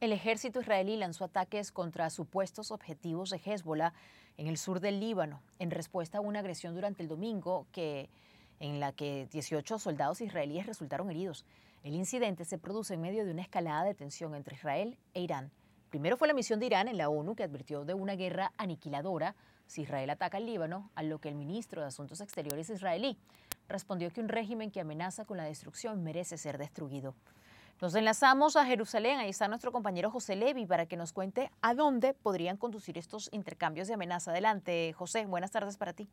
El ejército israelí lanzó ataques contra supuestos objetivos de Hezbollah en el sur del Líbano, en respuesta a una agresión durante el domingo en la que 18 soldados israelíes resultaron heridos. El incidente se produce en medio de una escalada de tensión entre Israel e Irán. Primero fue la misión de Irán en la ONU que advirtió de una guerra aniquiladora si Israel ataca al Líbano, a lo que el ministro de Asuntos Exteriores israelí respondió que un régimen que amenaza con la destrucción merece ser destruido. Nos enlazamos a Jerusalén, ahí está nuestro compañero José Levi para que nos cuente a dónde podrían conducir estos intercambios de amenaza. Adelante, José, buenas tardes para ti.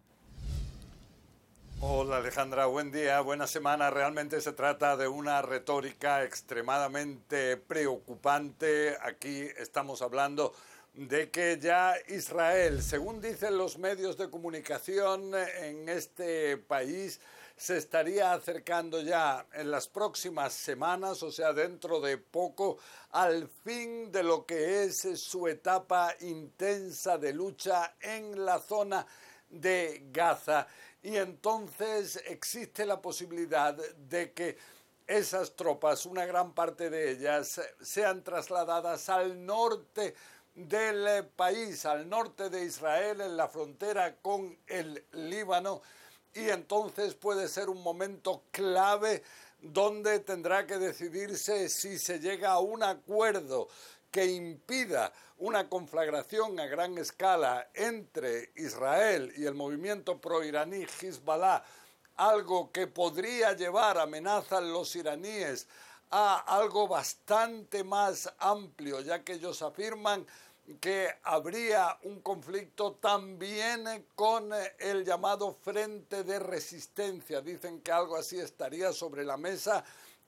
Hola Alejandra, buen día, buena semana. Realmente se trata de una retórica extremadamente preocupante. Aquí estamos hablando de que ya Israel, según dicen los medios de comunicación en este país, se estaría acercando ya en las próximas semanas, o sea, dentro de poco, al fin de lo que es su etapa intensa de lucha en la zona de Gaza. Y entonces existe la posibilidad de que esas tropas, una gran parte de ellas, sean trasladadas al norte del eh, país, al norte de Israel, en la frontera con el Líbano, y entonces puede ser un momento clave donde tendrá que decidirse si se llega a un acuerdo que impida una conflagración a gran escala entre Israel y el movimiento proiraní Hezbollah, algo que podría llevar amenazas los iraníes a algo bastante más amplio, ya que ellos afirman que habría un conflicto también con eh, el llamado frente de resistencia. Dicen que algo así estaría sobre la mesa.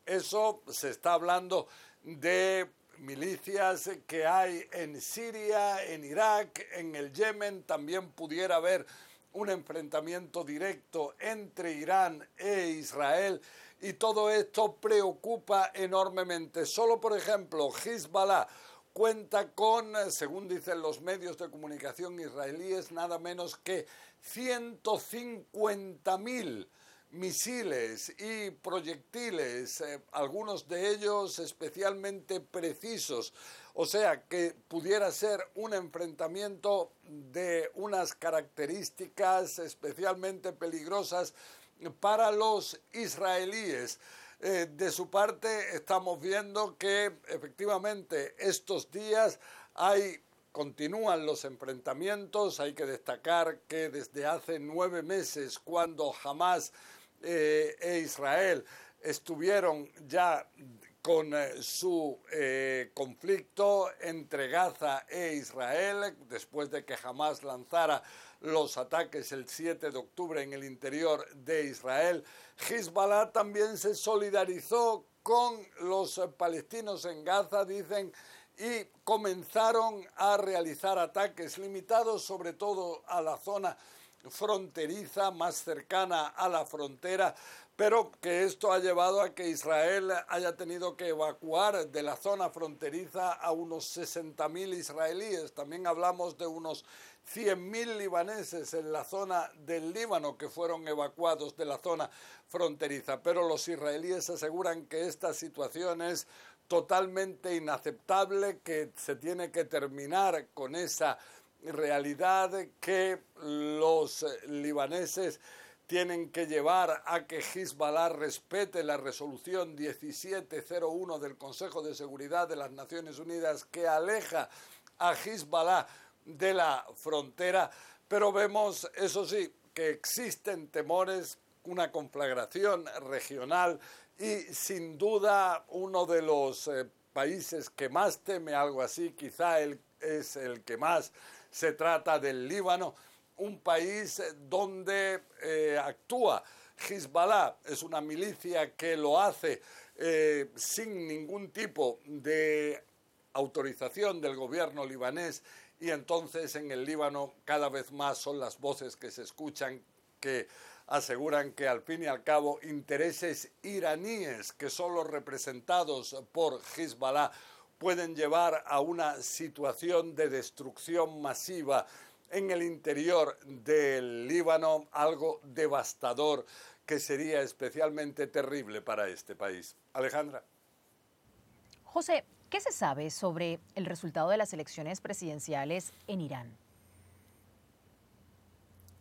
Eso se está hablando de milicias que hay en Siria, en Irak, en el Yemen. También pudiera haber un enfrentamiento directo entre Irán e Israel y todo esto preocupa enormemente. Solo por ejemplo, Hezbollah cuenta con, eh, según dicen los medios de comunicación israelíes, nada menos que 150.000 misiles y proyectiles, eh, algunos de ellos especialmente precisos. O sea que pudiera ser un enfrentamiento de unas características especialmente peligrosas para los israelíes. Eh, de su parte, estamos viendo que efectivamente estos días hay continúan los enfrentamientos. Hay que destacar que desde hace nueve meses, cuando jamás eh, e Israel estuvieron ya con eh, su eh, conflicto entre Gaza e Israel, después de que jamás lanzara los ataques el 7 de octubre en el interior de Israel, Hezbollah también se solidarizó con los palestinos en Gaza, dicen, y comenzaron a realizar ataques limitados sobre todo a la zona fronteriza más cercana a la frontera pero que esto ha llevado a que Israel haya tenido que evacuar de la zona fronteriza a unos 60.000 israelíes. También hablamos de unos 100.000 libaneses en la zona del Líbano que fueron evacuados de la zona fronteriza. Pero los israelíes aseguran que esta situación es totalmente inaceptable, que se tiene que terminar con esa realidad que los libaneses tienen que llevar a que Hezbollah respete la resolución 1701 del Consejo de Seguridad de las Naciones Unidas que aleja a Hezbollah de la frontera, pero vemos, eso sí, que existen temores, una conflagración regional y sin duda uno de los eh, países que más teme algo así, quizá es el que más se trata del Líbano un país donde eh, actúa Hezbollah, es una milicia que lo hace eh, sin ningún tipo de autorización del gobierno libanés y entonces en el Líbano cada vez más son las voces que se escuchan que aseguran que al fin y al cabo intereses iraníes que son los representados por Hezbollah pueden llevar a una situación de destrucción masiva en el interior del Líbano, algo devastador que sería especialmente terrible para este país. Alejandra. José, ¿qué se sabe sobre el resultado de las elecciones presidenciales en Irán?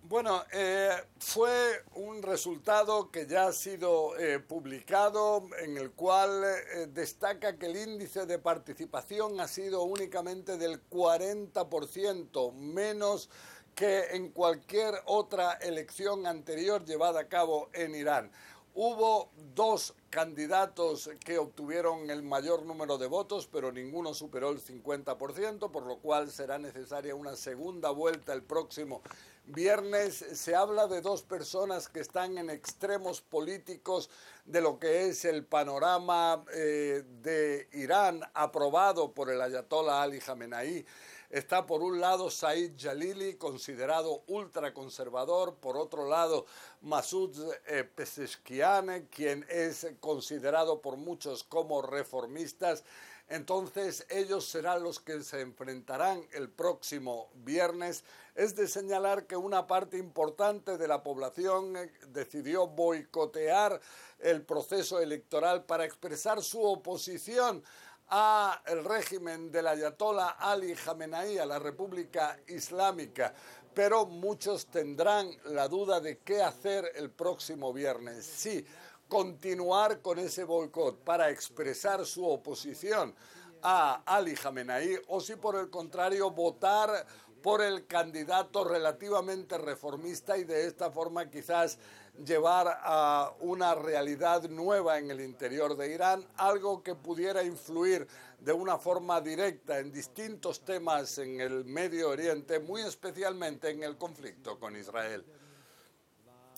Bueno, eh, fue un resultado que ya ha sido eh, publicado en el cual eh, destaca que el índice de participación ha sido únicamente del 40%, menos que en cualquier otra elección anterior llevada a cabo en Irán. Hubo dos candidatos que obtuvieron el mayor número de votos, pero ninguno superó el 50%, por lo cual será necesaria una segunda vuelta el próximo viernes. Se habla de dos personas que están en extremos políticos de lo que es el panorama eh, de Irán aprobado por el ayatollah Ali Khamenei. Está por un lado Said Jalili, considerado ultraconservador, por otro lado Masoud eh, Pezeshkian, quien es considerado por muchos como reformistas. Entonces ellos serán los que se enfrentarán el próximo viernes. Es de señalar que una parte importante de la población eh, decidió boicotear el proceso electoral para expresar su oposición a el régimen del ayatollah Ali Jamenaí a la República Islámica, pero muchos tendrán la duda de qué hacer el próximo viernes. Si continuar con ese boicot para expresar su oposición a Ali Jamenaí o si por el contrario votar por el candidato relativamente reformista y de esta forma quizás llevar a una realidad nueva en el interior de Irán, algo que pudiera influir de una forma directa en distintos temas en el Medio Oriente, muy especialmente en el conflicto con Israel.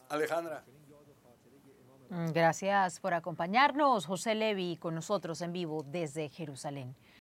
Alejandra. Mm, gracias por acompañarnos. José Levi con nosotros en vivo desde Jerusalén.